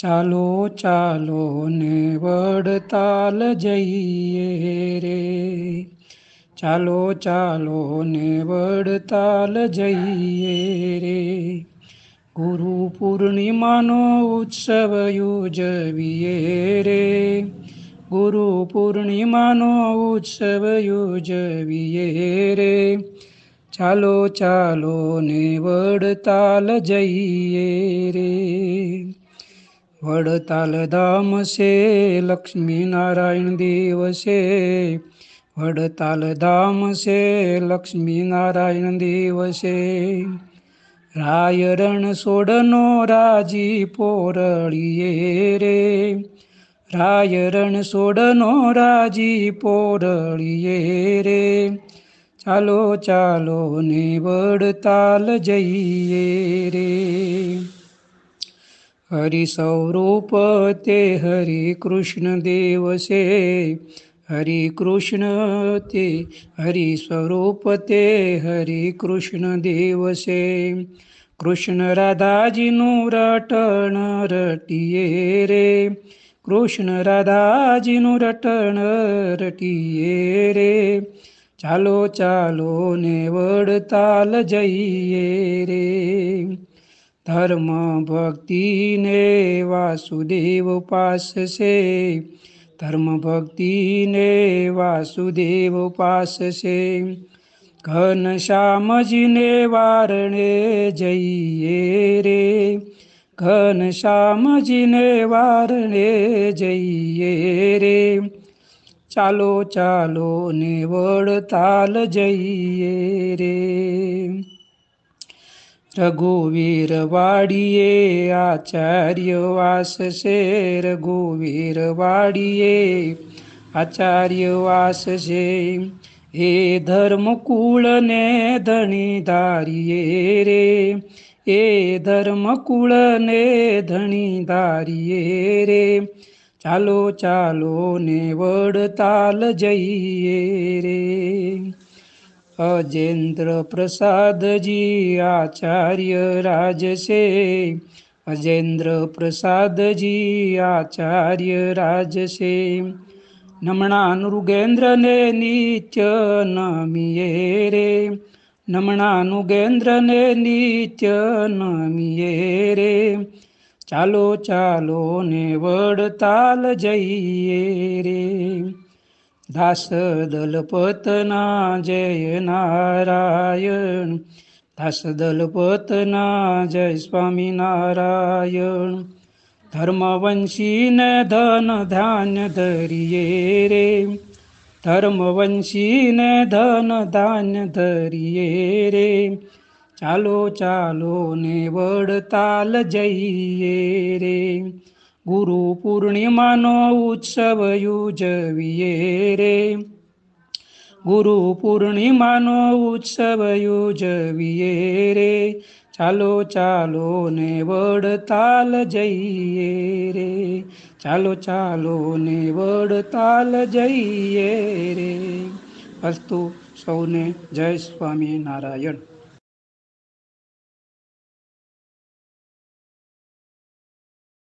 ચાલો ચાલો ને વડતાલ જઈએ રે ચાલો ચાલો ને વડતાલ જઈએ રે ગુરુ પૂર્ણિમાનો ઉત્સવ યોજવીએ રે ગુરુ પૂર્ણિમાનો ઉત્સવ યોજવીએ રે ચાલો ચાલો ને વડતાલ જઈએ રે વડતાલ ધામ છે લક્ષ્મી નારાયણ દેવ છે વડતાલ ધામ છે લક્ષ્મી નારાયણ દેવ છે રાય રણ સોડનો રાજી પોરળીએ રે રાય રણ સોડનો રાજી પોરળીએ રે ચાલો ચાલો ને વડતાલ જઈએ રે स्वरूप ते हरी कृष्ण देवसे हरी कृष्ण ते स्वरूप ते हरी कृष्ण देवसे कृष्ण राधाजी रटण रटिये रे कृष्ण राधाजी रटण रटिये रे चालो चालो नेवडताल जइये रे ધર્મ ભક્તિને વાસુદેવ પાસશે ધર્મ ભક્તિને વાસુદેવ પાસશે ઘન શ્યામજીને વારણે જઈએ રે ઘન શ્યામજીને વારણે જઈએ રે ચાલો ચાલો ને વડતાલ જઈએ રે રઘુવીરવાડીએ આચાર્ય વાસશે રઘુવીરવાડીએ આચાર્ય વાસશે હે ધર્મકુળને ધણી ધારીએ રે એ ધર્મકુળને ધણી ધારીએ રે ચાલો ચાલો ને વડતાલ જઈએ રે અજેન્દ્ર પ્રસાદજી આચાર્ય રાજશે અજેન્દ્ર પ્રસાદજી આચાર્ય રાજશે નમણા નૃગેન્દ્રને નિત્ય નમીએ રે નમણા નૃગેન્દ્રને નિત્ય નમીએ રે ચાલો ચાલો ને વડતાલ જઈએ રે दलपत दलपतना जय नारायण दलपत दलपतना जय स्वामी नारायण धर्मवंशी न धन ध्यान धरिये रे धर्मवंशी धन धान्य धरिये रे चालो चालो ने वडताल जइये रे ગુરુ પૂર્ણિમાનો ઉત્સવ ઉજવીએ રે ગુરુ પૂર્ણિમાનો ઉત્સવ ઉજવીએ રે ચાલો ચાલો ને વડતાલ જઈએ રે ચાલો ચાલો ને વડતાલ જઈએ રે અસ્તુ સૌને જય સ્વામી નારાયણ